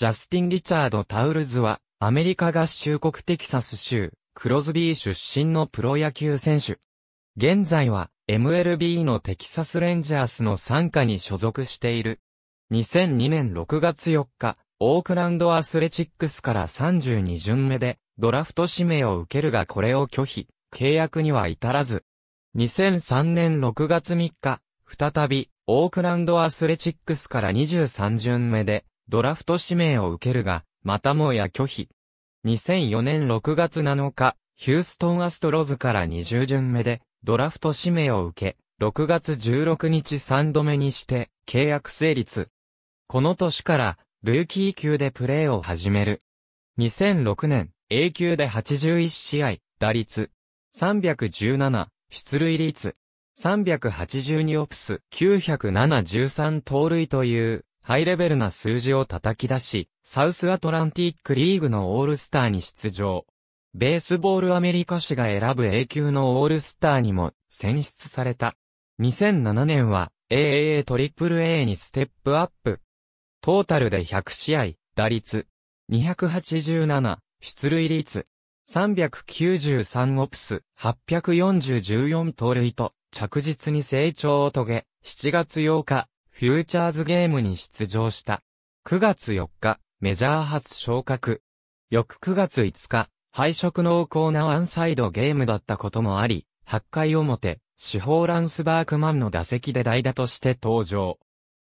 ジャスティン・リチャード・タウルズは、アメリカ合衆国テキサス州、クロズビー出身のプロ野球選手。現在は、MLB のテキサスレンジャースの参加に所属している。2002年6月4日、オークランドアスレチックスから32巡目で、ドラフト指名を受けるがこれを拒否、契約には至らず。2003年6月3日、再び、オークランドアスレチックスから23巡目で、ドラフト指名を受けるが、またもや拒否。2004年6月7日、ヒューストンアストロズから20巡目で、ドラフト指名を受け、6月16日3度目にして、契約成立。この年から、ルーキー級でプレーを始める。2006年、A 級で81試合、打率、317、出塁率、382オプス、9 7 13盗塁という、ハイレベルな数字を叩き出し、サウスアトランティックリーグのオールスターに出場。ベースボールアメリカ氏が選ぶ A 級のオールスターにも選出された。2007年は AAA トリプル A にステップアップ。トータルで100試合、打率287、出塁率393オプス、84014盗塁と着実に成長を遂げ、7月8日、フューチャーズゲームに出場した。9月4日、メジャー初昇格。翌9月5日、敗色濃厚なワンサイドゲームだったこともあり、8回表、司法ランスバークマンの打席で代打として登場。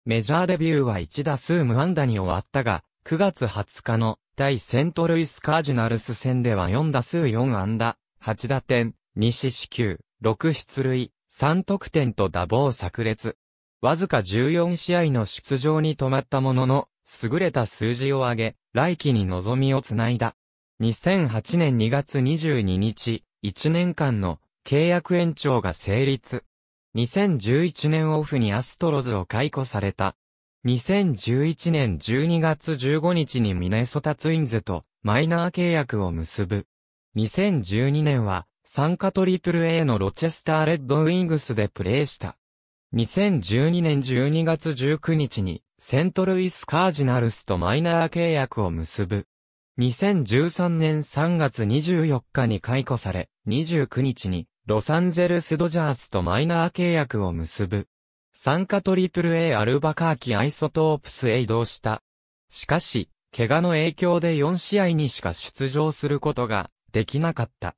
メジャーデビューは1打数無安打に終わったが、9月20日の第セントルイスカージナルス戦では4打数4安打、8打点、2四死球、6出塁、3得点と打棒炸裂。わずか14試合の出場に止まったものの、優れた数字を上げ、来季に望みをつないだ。2008年2月22日、1年間の契約延長が成立。2011年オフにアストロズを解雇された。2011年12月15日にミネソタツインズとマイナー契約を結ぶ。2012年は参加 AAA のロチェスターレッドウィングスでプレーした。2012年12月19日にセントルイスカージナルスとマイナー契約を結ぶ。2013年3月24日に解雇され、29日にロサンゼルスドジャースとマイナー契約を結ぶ。参加プル a アルバカーキアイソトープスへ移動した。しかし、怪我の影響で4試合にしか出場することができなかった。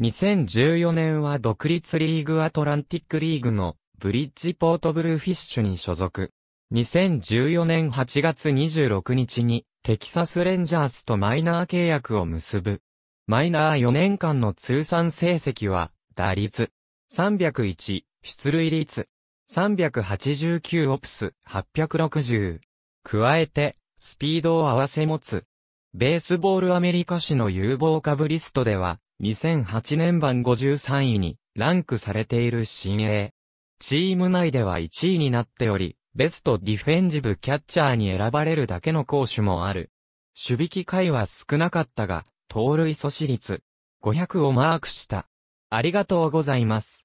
2014年は独立リーグアトランティックリーグのブリッジポートブルーフィッシュに所属。2014年8月26日にテキサスレンジャーズとマイナー契約を結ぶ。マイナー4年間の通算成績は、打率301、出塁率389オプス860。加えて、スピードを合わせ持つ。ベースボールアメリカ史の有望株リストでは、2008年版53位にランクされている新鋭。チーム内では1位になっており、ベストディフェンジブキャッチャーに選ばれるだけの攻守もある。守備機会は少なかったが、盗塁阻止率500をマークした。ありがとうございます。